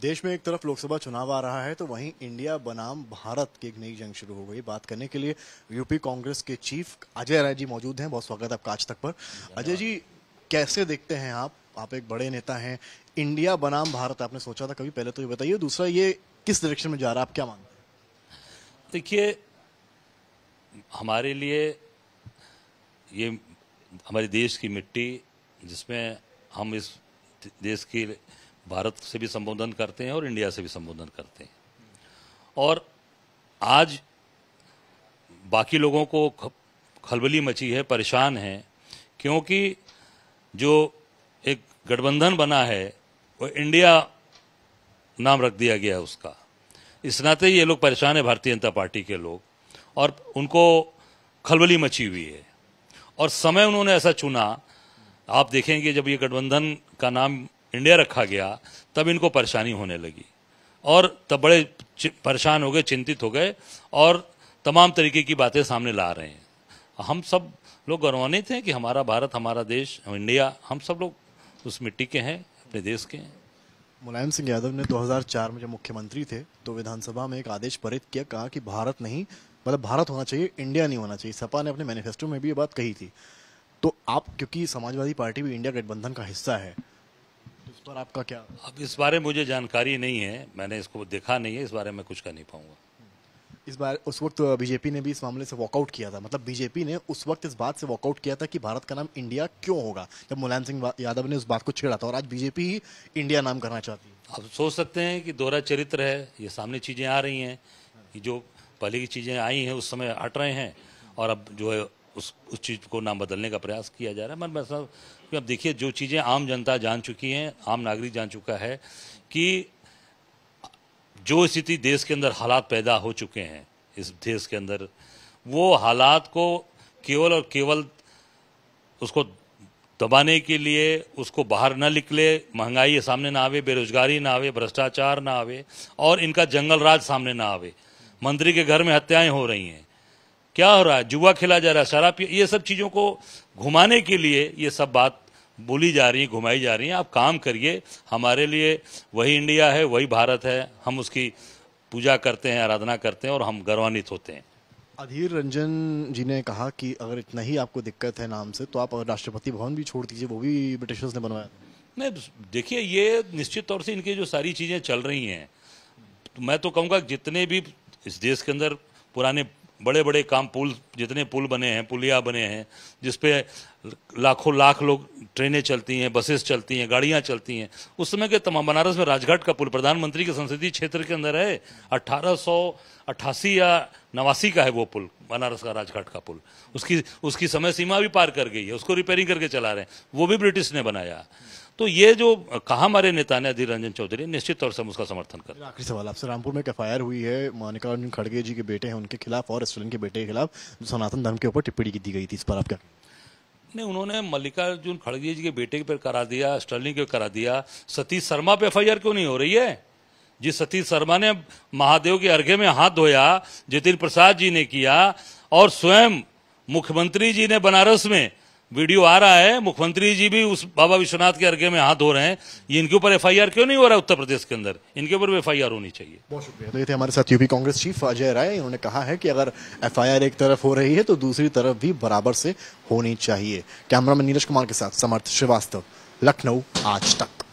देश में एक तरफ लोकसभा चुनाव आ रहा है तो वहीं इंडिया बनाम भारत की एक नई जंग शुरू हो गई बात करने के लिए यूपी कांग्रेस के चीफ अजय राय जी मौजूद हैं बहुत स्वागत आपका आज तक पर अजय जी कैसे देखते हैं आप आप एक बड़े नेता हैं इंडिया बनाम भारत आपने सोचा था कभी पहले तो ये बताइए दूसरा ये किस डायरेक्शन में जा रहा है आप क्या मानते हैं देखिए हमारे लिए ये हमारे देश की मिट्टी जिसमें हम इस देश की भारत से भी संबोधन करते हैं और इंडिया से भी संबोधन करते हैं और आज बाकी लोगों को खलबली मची है परेशान है क्योंकि जो एक गठबंधन बना है वो इंडिया नाम रख दिया गया है उसका इस नाते ये लोग परेशान है भारतीय जनता पार्टी के लोग और उनको खलबली मची हुई है और समय उन्होंने ऐसा चुना आप देखेंगे जब ये गठबंधन का नाम इंडिया रखा गया तब इनको परेशानी होने लगी और तब बड़े परेशान हो गए चिंतित हो गए और तमाम तरीके की बातें सामने ला रहे हैं हम सब लोग गौरवान्वित हैं कि हमारा भारत हमारा देश इंडिया हम सब लोग उस मिट्टी के हैं अपने देश के हैं मुलायम सिंह यादव ने 2004 में जब मुख्यमंत्री थे तो विधानसभा में एक आदेश पारित किया कहा कि भारत नहीं मतलब भारत होना चाहिए इंडिया नहीं होना चाहिए सपा ने अपने मैनिफेस्टो में भी ये बात कही थी तो आप क्योंकि समाजवादी पार्टी भी इंडिया गठबंधन का हिस्सा है पर आपका क्या अब इस बारे में मुझे जानकारी नहीं है मैंने इसको देखा नहीं है इस बारे में कुछ कर नहीं पाऊंगा इस बार उस वक्त बीजेपी ने भी इस मामले से वॉकआउट किया था मतलब बीजेपी ने उस वक्त इस बात से वॉकआउट किया था कि भारत का नाम इंडिया क्यों होगा जब मुलायम सिंह यादव ने उस बात को छेड़ा था और आज बीजेपी ही इंडिया नाम करना चाहती है आप सोच सकते हैं कि दोहरा चरित्र है ये सामने चीज़ें आ रही हैं कि जो पहले की चीज़ें आई हैं उस समय हट रहे हैं और अब जो है उस उस चीज़ को ना बदलने का प्रयास किया जा रहा है मैं समझ कि अब देखिए जो चीज़ें आम जनता जान चुकी हैं आम नागरिक जान चुका है कि जो स्थिति देश के अंदर हालात पैदा हो चुके हैं इस देश के अंदर वो हालात को केवल और केवल उसको दबाने के लिए उसको बाहर ना निकले महंगाई सामने ना आवे बेरोजगारी ना आवे भ्रष्टाचार ना आवे और इनका जंगल राज सामने ना आवे मंत्री के घर में हत्याएं हो रही हैं क्या हो रहा है जुआ खेला जा रहा है शराब ये सब चीज़ों को घुमाने के लिए ये सब बात बोली जा रही है घुमाई जा रही है आप काम करिए हमारे लिए वही इंडिया है वही भारत है हम उसकी पूजा करते हैं आराधना करते हैं और हम गौरवान्वित होते हैं अधीर रंजन जी ने कहा कि अगर इतना ही आपको दिक्कत है नाम से तो आप राष्ट्रपति भवन भी छोड़ दीजिए वो भी ब्रिटिशर्स ने बनवाया नहीं देखिए ये निश्चित तौर से इनकी जो सारी चीज़ें चल रही हैं तो मैं तो कहूँगा जितने भी इस देश के अंदर पुराने बड़े बड़े काम पुल जितने पुल बने हैं पुलिया बने हैं जिसपे लाखों लाख लोग ट्रेनें चलती हैं बसेस चलती हैं गाड़ियां चलती हैं उस समय के तमाम बनारस में राजघाट का पुल प्रधानमंत्री के संसदीय क्षेत्र के अंदर है अट्ठारह या नवासी का है वो पुल बनारस का राजघाट का पुल उसकी उसकी समय सीमा भी पार कर गई है उसको रिपेयरिंग करके चला रहे हैं वो भी ब्रिटिश ने बनाया तो ये जो कहा हमारे नेता ने अधीर रंजन चौधरी निश्चित तौर से हम उसका समर्थन कर आखिरी सवाल आपसे रामपुर में एफ हुई है मानिका अर्जुन खड़गे जी के बेटे हैं उनके खिलाफ और स्टूडेंट के बेटे के खिलाफ सनातन धर्म के ऊपर टिप्पणी की दी गई थी इस पर आप क्या नहीं उन्होंने मल्लिकार्जुन खड़गे जी के बेटे पर करा दिया स्टर्लिंग के करा दिया सतीश शर्मा पे एफ क्यों नहीं हो रही है जिस सतीश शर्मा ने महादेव के अर्घे में हाथ धोया जितिन प्रसाद जी ने किया और स्वयं मुख्यमंत्री जी ने बनारस में वीडियो आ रहा है मुख्यमंत्री जी भी उस बाबा विश्वनाथ के अर्घे में हाथ धो रहे हैं ये इनके ऊपर एफआईआर क्यों नहीं हो रहा है उत्तर प्रदेश के अंदर इनके ऊपर भी एफआईआर होनी चाहिए बहुत शुक्रिया तो ये थे हमारे साथ यूपी कांग्रेस चीफ अजय राय इन्होंने कहा है कि अगर एफआईआर एक तरफ हो रही है तो दूसरी तरफ भी बराबर से होनी चाहिए कैमरामैन नीरज कुमार के साथ समर्थ श्रीवास्तव लखनऊ आज तक